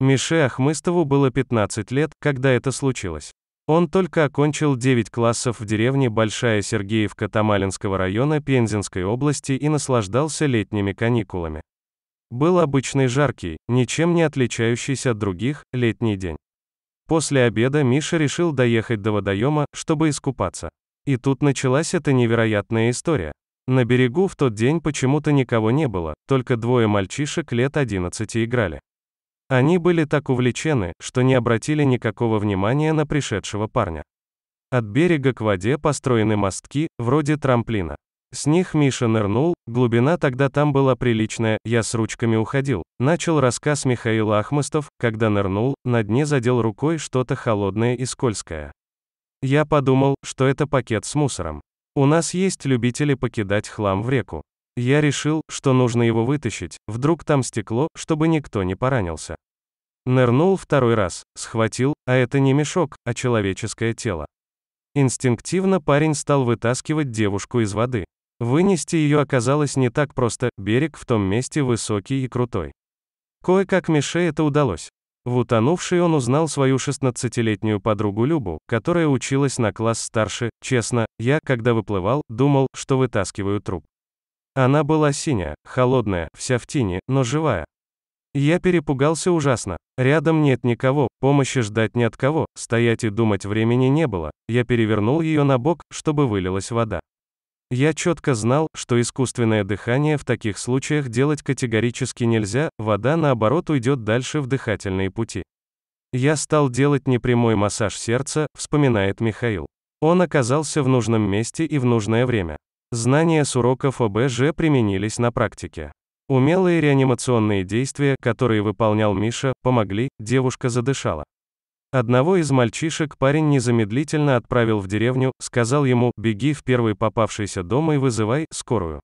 Мише Ахмыстову было 15 лет, когда это случилось. Он только окончил 9 классов в деревне Большая Сергеевка Тамалинского района Пензенской области и наслаждался летними каникулами. Был обычный жаркий, ничем не отличающийся от других, летний день. После обеда Миша решил доехать до водоема, чтобы искупаться. И тут началась эта невероятная история. На берегу в тот день почему-то никого не было, только двое мальчишек лет 11 играли. Они были так увлечены, что не обратили никакого внимания на пришедшего парня. От берега к воде построены мостки, вроде трамплина. С них Миша нырнул, глубина тогда там была приличная, я с ручками уходил. Начал рассказ Михаила Ахмостов, когда нырнул, на дне задел рукой что-то холодное и скользкое. Я подумал, что это пакет с мусором. У нас есть любители покидать хлам в реку. Я решил, что нужно его вытащить, вдруг там стекло, чтобы никто не поранился. Нырнул второй раз, схватил, а это не мешок, а человеческое тело. Инстинктивно парень стал вытаскивать девушку из воды. Вынести ее оказалось не так просто, берег в том месте высокий и крутой. Кое-как Мише это удалось. В утонувшей он узнал свою 16-летнюю подругу Любу, которая училась на класс старше. Честно, я, когда выплывал, думал, что вытаскиваю труп. Она была синяя, холодная, вся в тени, но живая. Я перепугался ужасно. Рядом нет никого, помощи ждать ни от кого, стоять и думать времени не было. Я перевернул ее на бок, чтобы вылилась вода. Я четко знал, что искусственное дыхание в таких случаях делать категорически нельзя, вода наоборот уйдет дальше в дыхательные пути. Я стал делать непрямой массаж сердца, вспоминает Михаил. Он оказался в нужном месте и в нужное время. Знания с уроков ОБЖ применились на практике. Умелые реанимационные действия, которые выполнял Миша, помогли, девушка задышала. Одного из мальчишек парень незамедлительно отправил в деревню, сказал ему «беги в первый попавшийся дом и вызывай скорую».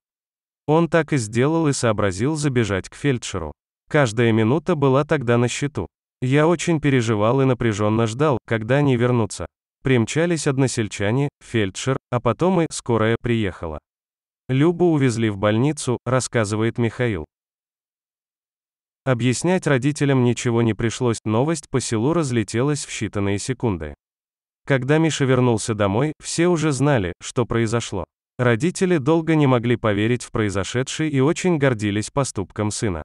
Он так и сделал и сообразил забежать к фельдшеру. Каждая минута была тогда на счету. Я очень переживал и напряженно ждал, когда они вернутся. Примчались односельчане, фельдшер, а потом и скорая приехала. Любу увезли в больницу, рассказывает Михаил. Объяснять родителям ничего не пришлось, новость по селу разлетелась в считанные секунды. Когда Миша вернулся домой, все уже знали, что произошло. Родители долго не могли поверить в произошедшее и очень гордились поступком сына.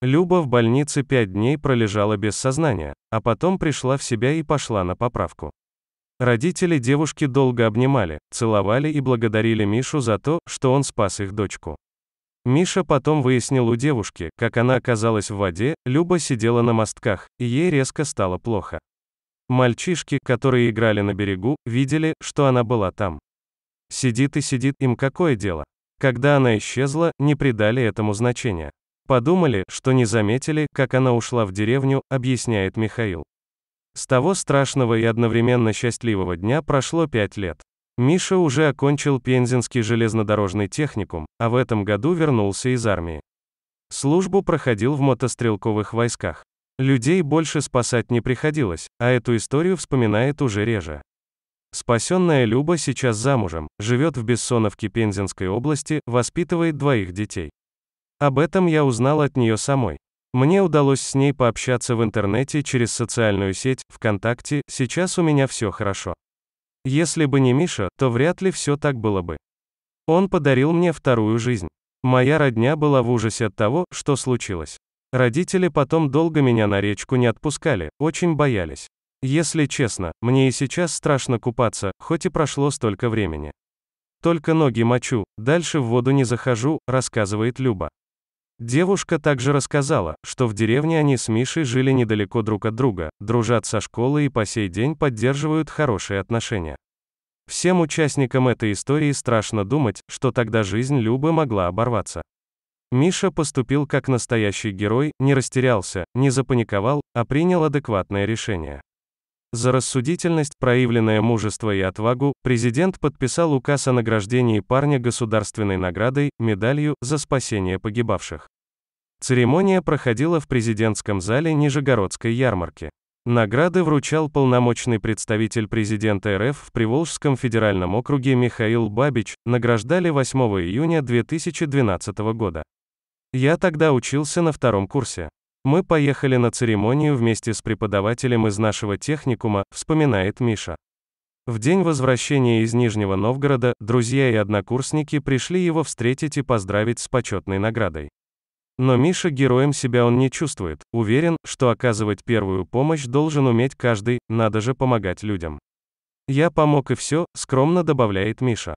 Люба в больнице пять дней пролежала без сознания, а потом пришла в себя и пошла на поправку. Родители девушки долго обнимали, целовали и благодарили Мишу за то, что он спас их дочку. Миша потом выяснил у девушки, как она оказалась в воде, Люба сидела на мостках, и ей резко стало плохо. Мальчишки, которые играли на берегу, видели, что она была там. Сидит и сидит, им какое дело? Когда она исчезла, не придали этому значения. Подумали, что не заметили, как она ушла в деревню, объясняет Михаил. С того страшного и одновременно счастливого дня прошло пять лет. Миша уже окончил Пензенский железнодорожный техникум, а в этом году вернулся из армии. Службу проходил в мотострелковых войсках. Людей больше спасать не приходилось, а эту историю вспоминает уже реже. Спасенная Люба сейчас замужем, живет в Бессоновке Пензенской области, воспитывает двоих детей. Об этом я узнал от нее самой. Мне удалось с ней пообщаться в интернете через социальную сеть, ВКонтакте, сейчас у меня все хорошо. Если бы не Миша, то вряд ли все так было бы. Он подарил мне вторую жизнь. Моя родня была в ужасе от того, что случилось. Родители потом долго меня на речку не отпускали, очень боялись. Если честно, мне и сейчас страшно купаться, хоть и прошло столько времени. Только ноги мочу, дальше в воду не захожу, рассказывает Люба. Девушка также рассказала, что в деревне они с Мишей жили недалеко друг от друга, дружат со школы и по сей день поддерживают хорошие отношения. Всем участникам этой истории страшно думать, что тогда жизнь Любы могла оборваться. Миша поступил как настоящий герой, не растерялся, не запаниковал, а принял адекватное решение. За рассудительность, проявленное мужество и отвагу, президент подписал указ о награждении парня государственной наградой, медалью, за спасение погибавших. Церемония проходила в президентском зале Нижегородской ярмарки. Награды вручал полномочный представитель президента РФ в Приволжском федеральном округе Михаил Бабич, награждали 8 июня 2012 года. Я тогда учился на втором курсе. Мы поехали на церемонию вместе с преподавателем из нашего техникума, вспоминает Миша. В день возвращения из Нижнего Новгорода друзья и однокурсники пришли его встретить и поздравить с почетной наградой. Но Миша героем себя он не чувствует, уверен, что оказывать первую помощь должен уметь каждый, надо же помогать людям. Я помог и все, скромно добавляет Миша.